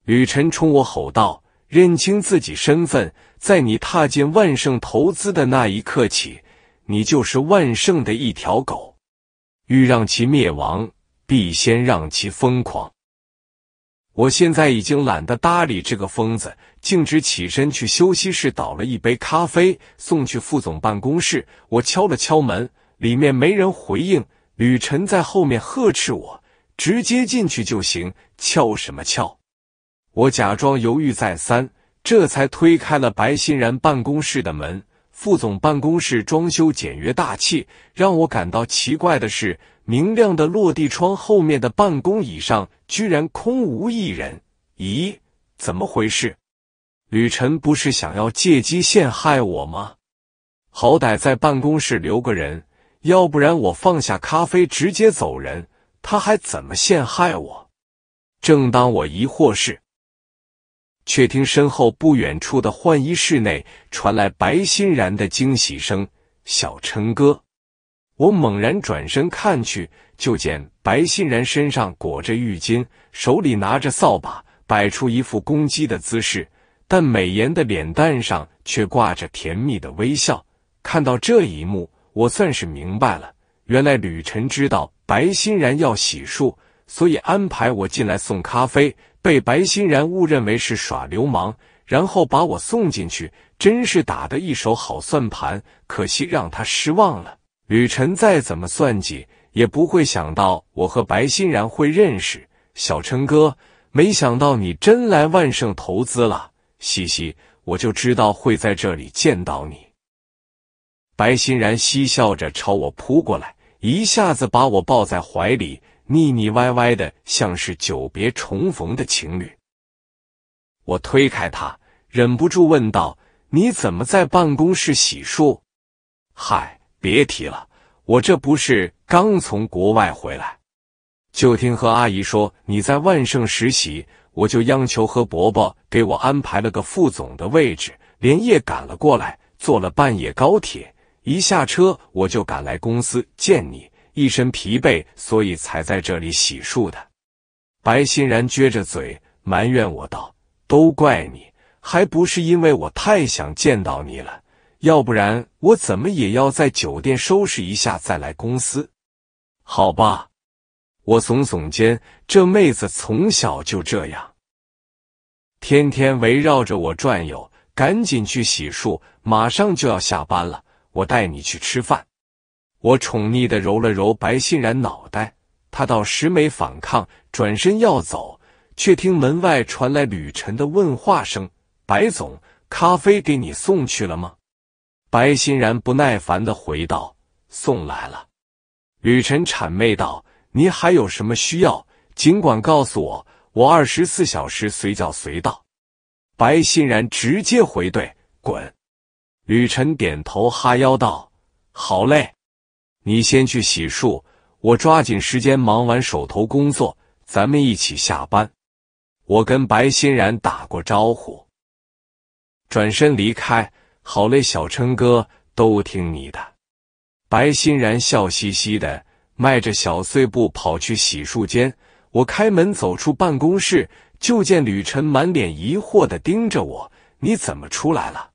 吕晨冲我吼道，“认清自己身份，在你踏进万盛投资的那一刻起，你就是万盛的一条狗。欲让其灭亡，必先让其疯狂。”我现在已经懒得搭理这个疯子，径直起身去休息室倒了一杯咖啡，送去副总办公室。我敲了敲门。里面没人回应，吕晨在后面呵斥我：“直接进去就行，翘什么翘？我假装犹豫再三，这才推开了白欣然办公室的门。副总办公室装修简约大气，让我感到奇怪的是，明亮的落地窗后面的办公椅上居然空无一人。咦，怎么回事？吕晨不是想要借机陷害我吗？好歹在办公室留个人。要不然我放下咖啡直接走人，他还怎么陷害我？正当我疑惑时，却听身后不远处的换衣室内传来白欣然的惊喜声：“小琛哥！”我猛然转身看去，就见白欣然身上裹着浴巾，手里拿着扫把，摆出一副公鸡的姿势，但美颜的脸蛋上却挂着甜蜜的微笑。看到这一幕。我算是明白了，原来吕晨知道白欣然要洗漱，所以安排我进来送咖啡，被白欣然误认为是耍流氓，然后把我送进去，真是打的一手好算盘，可惜让他失望了。吕晨再怎么算计，也不会想到我和白欣然会认识。小陈哥，没想到你真来万盛投资了，嘻嘻，我就知道会在这里见到你。白欣然嬉笑着朝我扑过来，一下子把我抱在怀里，腻腻歪歪的，像是久别重逢的情侣。我推开他，忍不住问道：“你怎么在办公室洗漱？”“嗨，别提了，我这不是刚从国外回来，就听何阿姨说你在万盛实习，我就央求何伯伯给我安排了个副总的位置，连夜赶了过来，坐了半夜高铁。”一下车我就赶来公司见你，一身疲惫，所以才在这里洗漱的。白欣然撅着嘴埋怨我道：“都怪你，还不是因为我太想见到你了？要不然我怎么也要在酒店收拾一下再来公司？好吧。”我耸耸肩，这妹子从小就这样，天天围绕着我转悠。赶紧去洗漱，马上就要下班了。我带你去吃饭，我宠溺的揉了揉白欣然脑袋，他倒时没反抗，转身要走，却听门外传来吕晨的问话声：“白总，咖啡给你送去了吗？”白欣然不耐烦的回道：“送来了。”吕晨谄媚道：“你还有什么需要，尽管告诉我，我二十四小时随叫随到。”白欣然直接回怼：“滚！”吕晨点头哈腰道：“好嘞，你先去洗漱，我抓紧时间忙完手头工作，咱们一起下班。我跟白欣然打过招呼，转身离开。好嘞，小琛哥，都听你的。”白欣然笑嘻嘻的，迈着小碎步跑去洗漱间。我开门走出办公室，就见吕晨满脸疑惑的盯着我：“你怎么出来了？”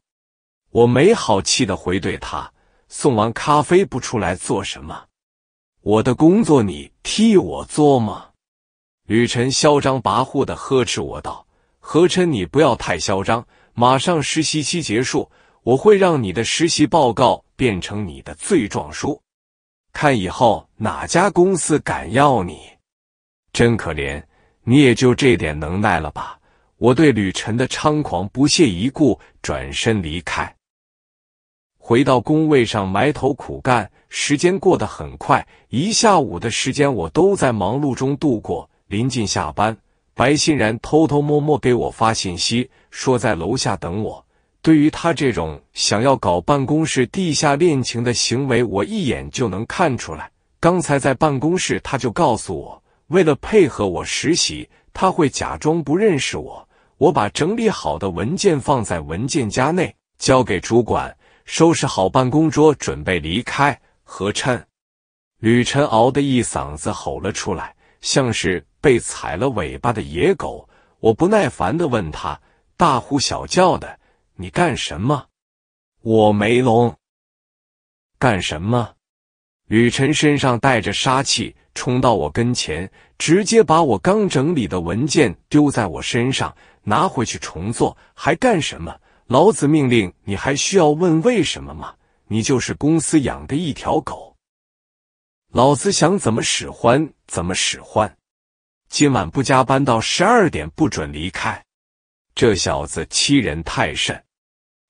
我没好气的回怼他：“送完咖啡不出来做什么？我的工作你替我做吗？”吕晨嚣张跋扈的呵斥我道：“何琛，你不要太嚣张！马上实习期结束，我会让你的实习报告变成你的罪状书，看以后哪家公司敢要你！”真可怜，你也就这点能耐了吧？我对吕晨的猖狂不屑一顾，转身离开。回到工位上，埋头苦干。时间过得很快，一下午的时间我都在忙碌中度过。临近下班，白欣然偷偷摸摸给我发信息，说在楼下等我。对于他这种想要搞办公室地下恋情的行为，我一眼就能看出来。刚才在办公室，他就告诉我，为了配合我实习，他会假装不认识我。我把整理好的文件放在文件夹内，交给主管。收拾好办公桌，准备离开。何琛、吕晨熬的一嗓子吼了出来，像是被踩了尾巴的野狗。我不耐烦地问他：“大呼小叫的，你干什么？”“我没聋。”“干什么？”吕晨身上带着杀气，冲到我跟前，直接把我刚整理的文件丢在我身上，拿回去重做，还干什么？老子命令你，还需要问为什么吗？你就是公司养的一条狗，老子想怎么使唤怎么使唤。今晚不加班到十二点不准离开。这小子欺人太甚，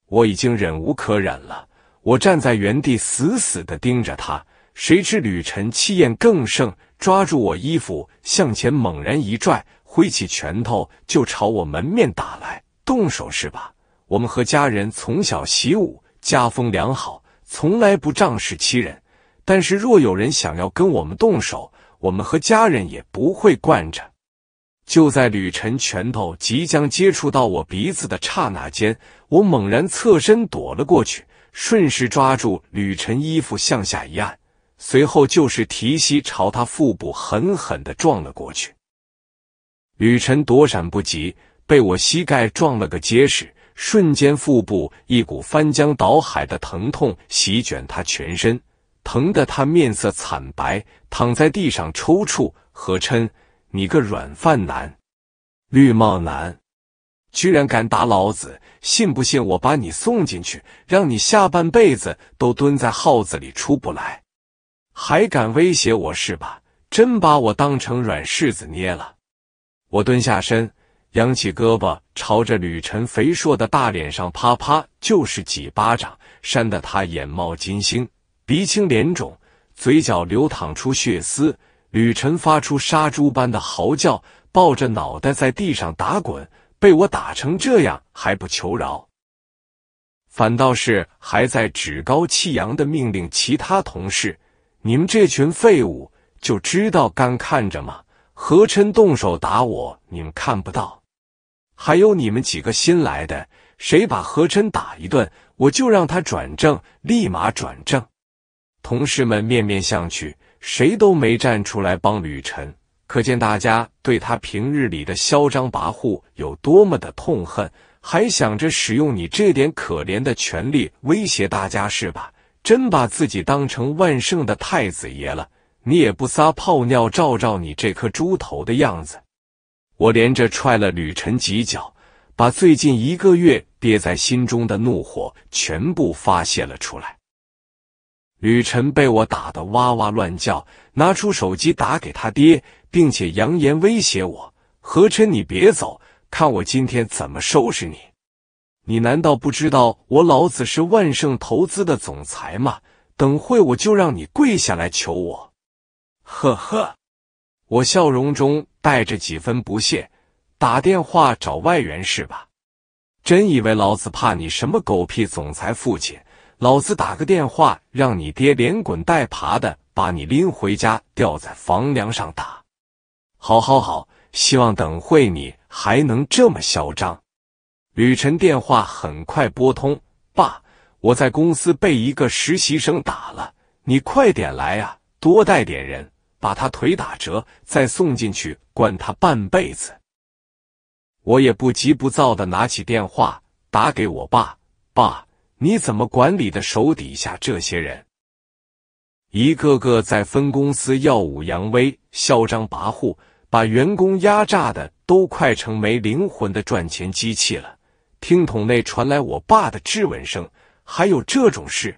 我已经忍无可忍了。我站在原地死死的盯着他，谁知吕晨气焰更盛，抓住我衣服向前猛然一拽，挥起拳头就朝我门面打来。动手是吧？我们和家人从小习武，家风良好，从来不仗势欺人。但是若有人想要跟我们动手，我们和家人也不会惯着。就在吕晨拳头即将接触到我鼻子的刹那间，我猛然侧身躲了过去，顺势抓住吕晨衣服向下一按，随后就是提膝朝他腹部狠狠的撞了过去。吕晨躲闪不及，被我膝盖撞了个结实。瞬间，腹部一股翻江倒海的疼痛席卷他全身，疼得他面色惨白，躺在地上抽搐。何琛，你个软饭男、绿帽男，居然敢打老子！信不信我把你送进去，让你下半辈子都蹲在号子里出不来？还敢威胁我是吧？真把我当成软柿子捏了！我蹲下身。扬起胳膊，朝着吕晨肥硕的大脸上啪啪就是几巴掌，扇得他眼冒金星，鼻青脸肿，嘴角流淌出血丝。吕晨发出杀猪般的嚎叫，抱着脑袋在地上打滚。被我打成这样还不求饶，反倒是还在趾高气扬的命令其他同事：“你们这群废物，就知道干看着吗？何琛动手打我，你们看不到。”还有你们几个新来的，谁把何琛打一顿，我就让他转正，立马转正。同事们面面相觑，谁都没站出来帮吕晨，可见大家对他平日里的嚣张跋扈有多么的痛恨。还想着使用你这点可怜的权力威胁大家是吧？真把自己当成万圣的太子爷了？你也不撒泡尿照照你这颗猪头的样子。我连着踹了吕晨几脚，把最近一个月憋在心中的怒火全部发泄了出来。吕晨被我打得哇哇乱叫，拿出手机打给他爹，并且扬言威胁我：“何琛，你别走，看我今天怎么收拾你！你难道不知道我老子是万盛投资的总裁吗？等会我就让你跪下来求我。”呵呵。我笑容中带着几分不屑，打电话找外援是吧？真以为老子怕你什么狗屁总裁父亲？老子打个电话，让你爹连滚带爬的把你拎回家，吊在房梁上打！好，好，好！希望等会你还能这么嚣张。吕晨电话很快拨通，爸，我在公司被一个实习生打了，你快点来啊，多带点人。把他腿打折，再送进去关他半辈子。我也不急不躁的拿起电话打给我爸：“爸，你怎么管理的手底下这些人？一个个在分公司耀武扬威、嚣张跋扈，把员工压榨的都快成没灵魂的赚钱机器了。”听筒内传来我爸的质问声：“还有这种事？”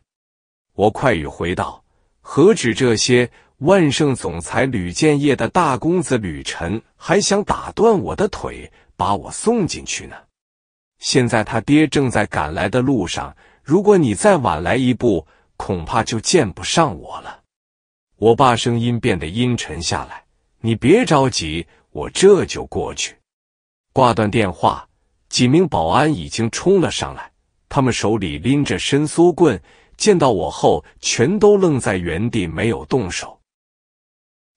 我快语回道：“何止这些。”万盛总裁吕建业的大公子吕晨还想打断我的腿，把我送进去呢。现在他爹正在赶来的路上，如果你再晚来一步，恐怕就见不上我了。我爸声音变得阴沉下来：“你别着急，我这就过去。”挂断电话，几名保安已经冲了上来，他们手里拎着伸缩棍，见到我后全都愣在原地，没有动手。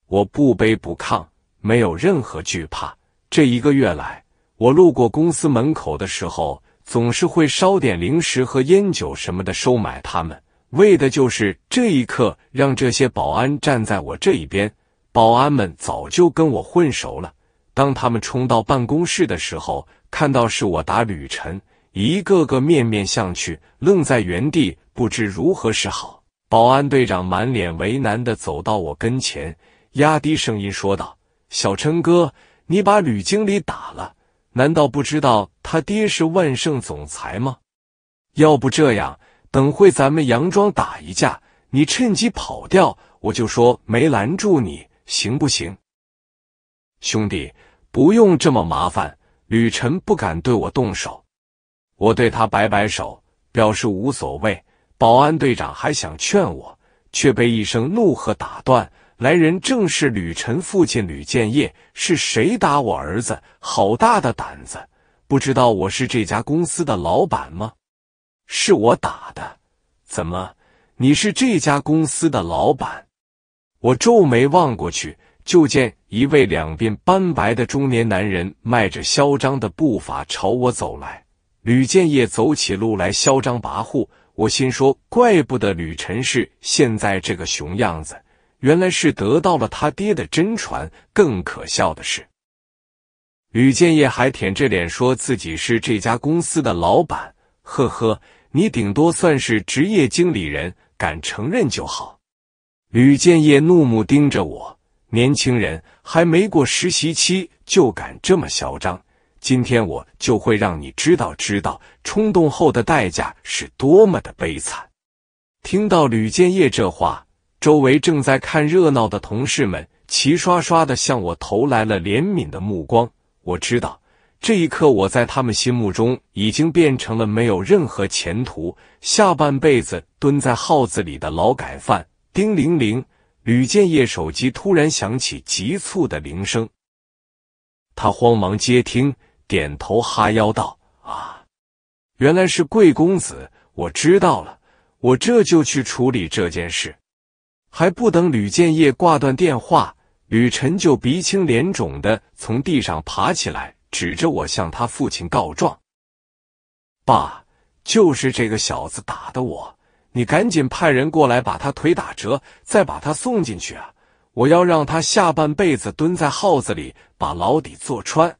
我不卑不亢，没有任何惧怕。这一个月来，我路过公司门口的时候，总是会烧点零食和烟酒什么的收买他们，为的就是这一刻让这些保安站在我这一边。保安们早就跟我混熟了。当他们冲到办公室的时候，看到是我打吕晨，一个个面面相觑，愣在原地，不知如何是好。保安队长满脸为难地走到我跟前。压低声音说道：“小陈哥，你把吕经理打了，难道不知道他爹是万盛总裁吗？要不这样，等会咱们佯装打一架，你趁机跑掉，我就说没拦住你，行不行？”兄弟，不用这么麻烦，吕晨不敢对我动手。我对他摆摆手，表示无所谓。保安队长还想劝我，却被一声怒喝打断。来人正是吕晨父亲吕建业。是谁打我儿子？好大的胆子！不知道我是这家公司的老板吗？是我打的。怎么？你是这家公司的老板？我皱眉望过去，就见一位两鬓斑白的中年男人迈着嚣张的步伐朝我走来。吕建业走起路来嚣张跋扈，我心说：怪不得吕晨是现在这个熊样子。原来是得到了他爹的真传。更可笑的是，吕建业还舔着脸说自己是这家公司的老板。呵呵，你顶多算是职业经理人，敢承认就好。吕建业怒目盯着我：“年轻人还没过实习期就敢这么嚣张，今天我就会让你知道知道冲动后的代价是多么的悲惨。”听到吕建业这话。周围正在看热闹的同事们齐刷刷的向我投来了怜悯的目光。我知道，这一刻我在他们心目中已经变成了没有任何前途、下半辈子蹲在号子里的劳改犯。丁玲玲、吕建业手机突然响起急促的铃声，他慌忙接听，点头哈腰道：“啊，原来是贵公子，我知道了，我这就去处理这件事。”还不等吕建业挂断电话，吕晨就鼻青脸肿的从地上爬起来，指着我向他父亲告状：“爸，就是这个小子打的我，你赶紧派人过来把他腿打折，再把他送进去啊！我要让他下半辈子蹲在号子里，把牢底坐穿。”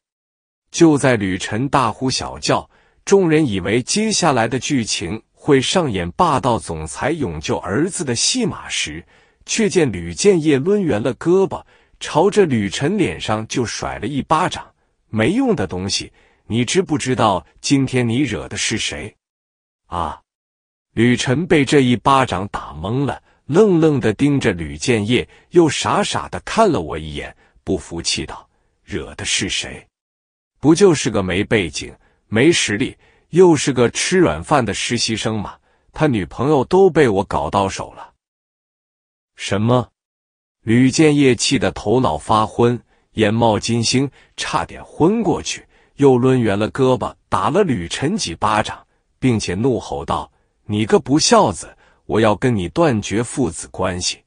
就在吕晨大呼小叫，众人以为接下来的剧情会上演霸道总裁勇救儿子的戏码时，却见吕建业抡圆了胳膊，朝着吕晨脸上就甩了一巴掌。“没用的东西，你知不知道今天你惹的是谁？”啊！吕晨被这一巴掌打懵了，愣愣的盯着吕建业，又傻傻的看了我一眼，不服气道：“惹的是谁？不就是个没背景、没实力，又是个吃软饭的实习生吗？他女朋友都被我搞到手了。”什么？吕建业气得头脑发昏，眼冒金星，差点昏过去。又抡圆了胳膊打了吕晨几巴掌，并且怒吼道：“你个不孝子，我要跟你断绝父子关系！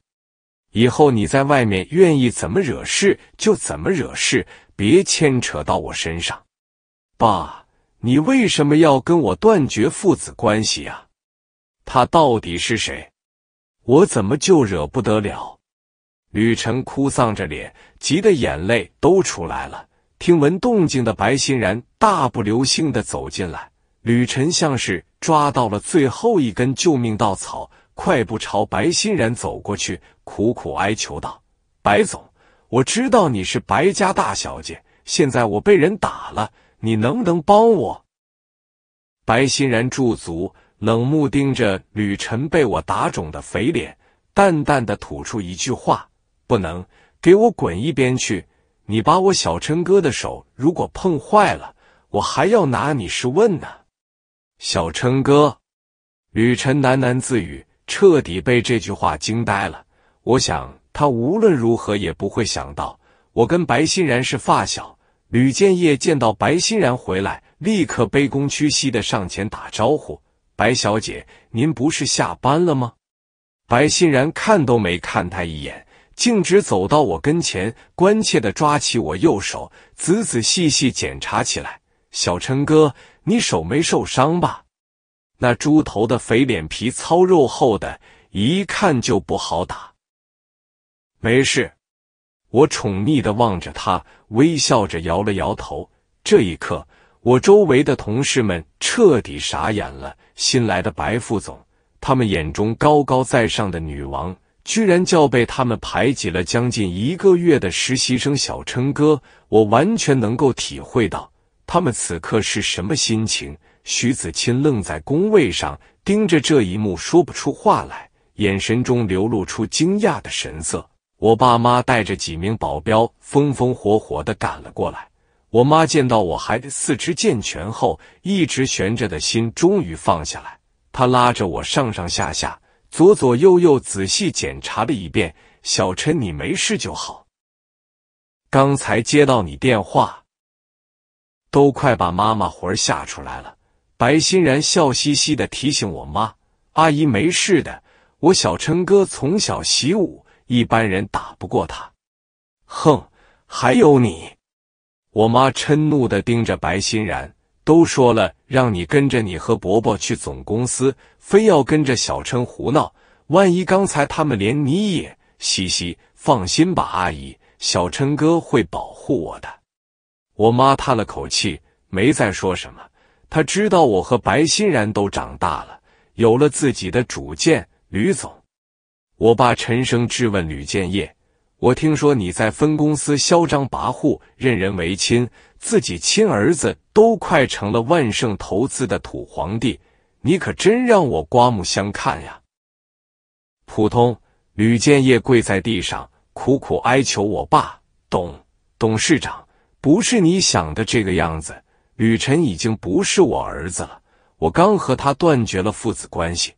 以后你在外面愿意怎么惹事就怎么惹事，别牵扯到我身上。”爸，你为什么要跟我断绝父子关系呀？他到底是谁？我怎么就惹不得了？吕晨哭丧着脸，急得眼泪都出来了。听闻动静的白欣然大步流星的走进来，吕晨像是抓到了最后一根救命稻草，快步朝白欣然走过去，苦苦哀求道：“白总，我知道你是白家大小姐，现在我被人打了，你能不能帮我？”白欣然驻足。冷目盯着吕晨被我打肿的肥脸，淡淡的吐出一句话：“不能给我滚一边去！你把我小琛哥的手如果碰坏了，我还要拿你是问呢。”小琛哥，吕晨喃喃自语，彻底被这句话惊呆了。我想他无论如何也不会想到，我跟白欣然是发小。吕建业见到白欣然回来，立刻卑躬屈膝的上前打招呼。白小姐，您不是下班了吗？白欣然看都没看他一眼，径直走到我跟前，关切的抓起我右手，仔仔细细检查起来。小陈哥，你手没受伤吧？那猪头的肥脸皮糙肉厚的，一看就不好打。没事，我宠溺的望着他，微笑着摇了摇头。这一刻，我周围的同事们彻底傻眼了。新来的白副总，他们眼中高高在上的女王，居然叫被他们排挤了将近一个月的实习生小琛哥，我完全能够体会到他们此刻是什么心情。徐子清愣在工位上，盯着这一幕说不出话来，眼神中流露出惊讶的神色。我爸妈带着几名保镖风风火火的赶了过来。我妈见到我还四肢健全后，一直悬着的心终于放下来。她拉着我上上下下、左左右右仔细检查了一遍：“小陈，你没事就好。刚才接到你电话，都快把妈妈魂吓出来了。”白欣然笑嘻嘻的提醒我妈：“阿姨没事的，我小陈哥从小习武，一般人打不过他。”哼，还有你。我妈嗔怒地盯着白欣然，都说了让你跟着你和伯伯去总公司，非要跟着小琛胡闹，万一刚才他们连你也……嘻嘻，放心吧，阿姨，小琛哥会保护我的。我妈叹了口气，没再说什么。她知道我和白欣然都长大了，有了自己的主见。吕总，我爸沉声质问吕建业。我听说你在分公司嚣张跋扈，任人唯亲，自己亲儿子都快成了万盛投资的土皇帝，你可真让我刮目相看呀！普通吕建业跪在地上苦苦哀求我爸董董事长：“不是你想的这个样子，吕晨已经不是我儿子了，我刚和他断绝了父子关系。”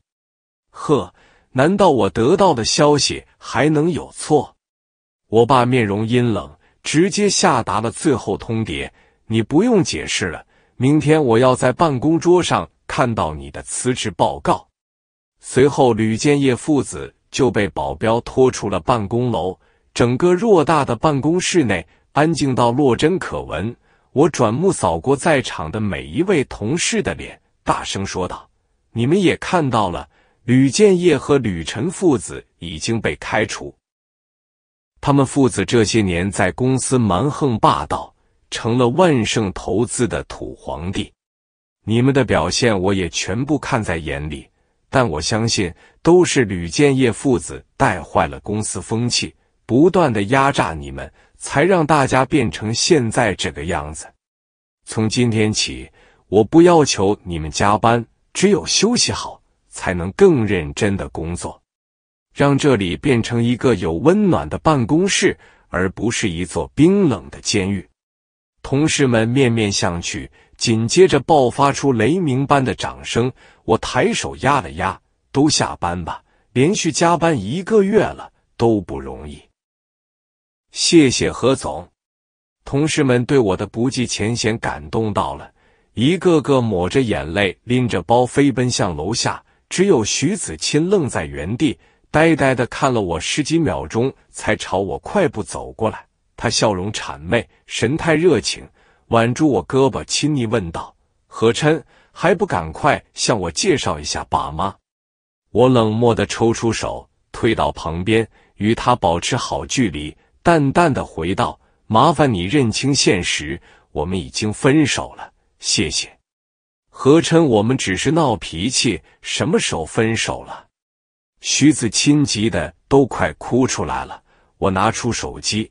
呵，难道我得到的消息还能有错？我爸面容阴冷，直接下达了最后通牒：“你不用解释了，明天我要在办公桌上看到你的辞职报告。”随后，吕建业父子就被保镖拖出了办公楼。整个偌大的办公室内安静到落针可闻。我转目扫过在场的每一位同事的脸，大声说道：“你们也看到了，吕建业和吕晨父子已经被开除。”他们父子这些年在公司蛮横霸道，成了万盛投资的土皇帝。你们的表现我也全部看在眼里，但我相信都是吕建业父子带坏了公司风气，不断的压榨你们，才让大家变成现在这个样子。从今天起，我不要求你们加班，只有休息好，才能更认真的工作。让这里变成一个有温暖的办公室，而不是一座冰冷的监狱。同事们面面相觑，紧接着爆发出雷鸣般的掌声。我抬手压了压，都下班吧，连续加班一个月了，都不容易。谢谢何总。同事们对我的不计前嫌感动到了，一个个抹着眼泪，拎着包飞奔向楼下。只有徐子钦愣在原地。呆呆的看了我十几秒钟，才朝我快步走过来。他笑容谄媚，神态热情，挽住我胳膊，亲昵问道：“何琛，还不赶快向我介绍一下爸妈？”我冷漠的抽出手，推到旁边，与他保持好距离，淡淡的回道：“麻烦你认清现实，我们已经分手了，谢谢。”何琛，我们只是闹脾气，什么时候分手了？徐子清急的都快哭出来了，我拿出手机，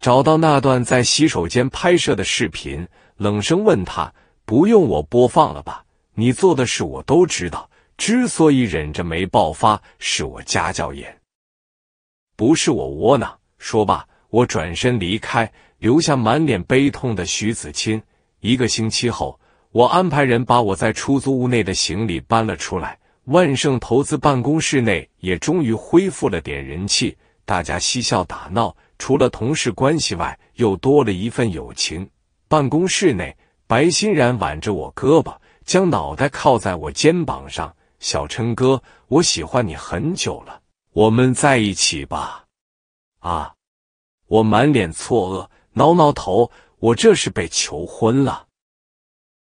找到那段在洗手间拍摄的视频，冷声问他：“不用我播放了吧？你做的事我都知道。之所以忍着没爆发，是我家教严，不是我窝囊。”说罢，我转身离开，留下满脸悲痛的徐子清。一个星期后，我安排人把我在出租屋内的行李搬了出来。万盛投资办公室内也终于恢复了点人气，大家嬉笑打闹，除了同事关系外，又多了一份友情。办公室内，白欣然挽着我胳膊，将脑袋靠在我肩膀上：“小琛哥，我喜欢你很久了，我们在一起吧？”啊！我满脸错愕，挠挠头，我这是被求婚了。